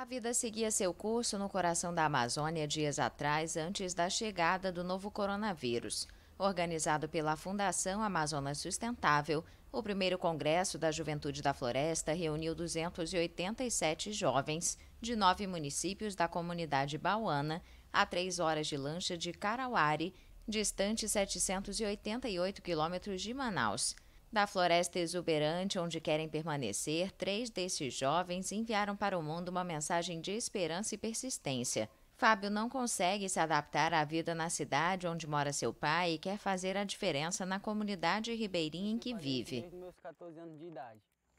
A vida seguia seu curso no coração da Amazônia dias atrás, antes da chegada do novo coronavírus. Organizado pela Fundação Amazonas Sustentável, o primeiro Congresso da Juventude da Floresta reuniu 287 jovens de nove municípios da comunidade bauana, a três horas de lancha de Carauari, distante 788 quilômetros de Manaus. Da floresta exuberante onde querem permanecer, três desses jovens enviaram para o mundo uma mensagem de esperança e persistência. Fábio não consegue se adaptar à vida na cidade onde mora seu pai e quer fazer a diferença na comunidade ribeirinha em que vive.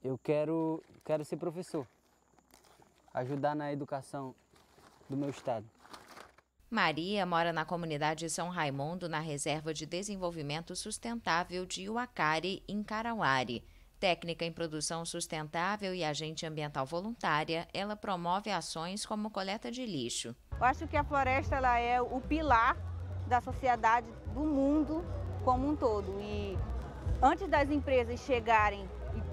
Eu quero, quero ser professor, ajudar na educação do meu estado. Maria mora na comunidade São Raimundo, na Reserva de Desenvolvimento Sustentável de Uacari, em Carauari. Técnica em produção sustentável e agente ambiental voluntária, ela promove ações como coleta de lixo. Eu acho que a floresta ela é o pilar da sociedade do mundo como um todo. E antes das empresas chegarem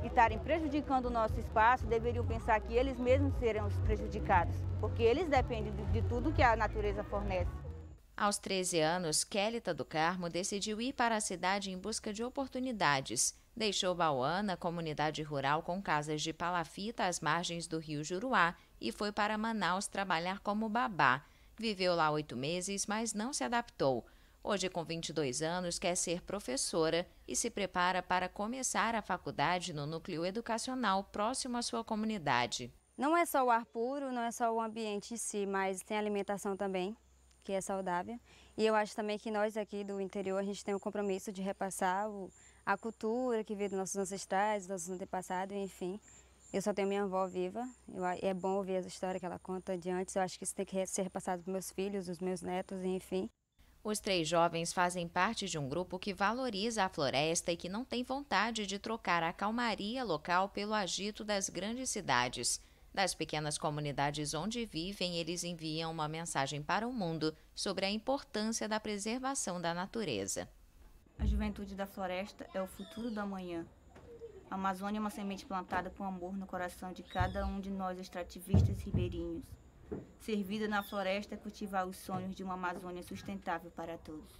estarem prejudicando o nosso espaço deveriam pensar que eles mesmos serão os prejudicados, porque eles dependem de, de tudo que a natureza fornece. Aos 13 anos, Kélita do Carmo decidiu ir para a cidade em busca de oportunidades. Deixou Bauana, comunidade rural com casas de palafita às margens do rio Juruá, e foi para Manaus trabalhar como babá. Viveu lá oito meses, mas não se adaptou. Hoje, com 22 anos, quer ser professora e se prepara para começar a faculdade no núcleo educacional próximo à sua comunidade. Não é só o ar puro, não é só o ambiente em si, mas tem alimentação também, que é saudável. E eu acho também que nós aqui do interior, a gente tem o um compromisso de repassar o, a cultura que veio dos nossos ancestrais, dos nossos antepassados, enfim. Eu só tenho minha avó viva, eu, é bom ouvir as histórias que ela conta de antes, eu acho que isso tem que ser repassado para meus filhos, os meus netos, enfim. Os três jovens fazem parte de um grupo que valoriza a floresta e que não tem vontade de trocar a calmaria local pelo agito das grandes cidades. Das pequenas comunidades onde vivem, eles enviam uma mensagem para o mundo sobre a importância da preservação da natureza. A juventude da floresta é o futuro da manhã. A Amazônia é uma semente plantada com amor no coração de cada um de nós extrativistas ribeirinhos. Servida na floresta cultivar os sonhos de uma Amazônia sustentável para todos.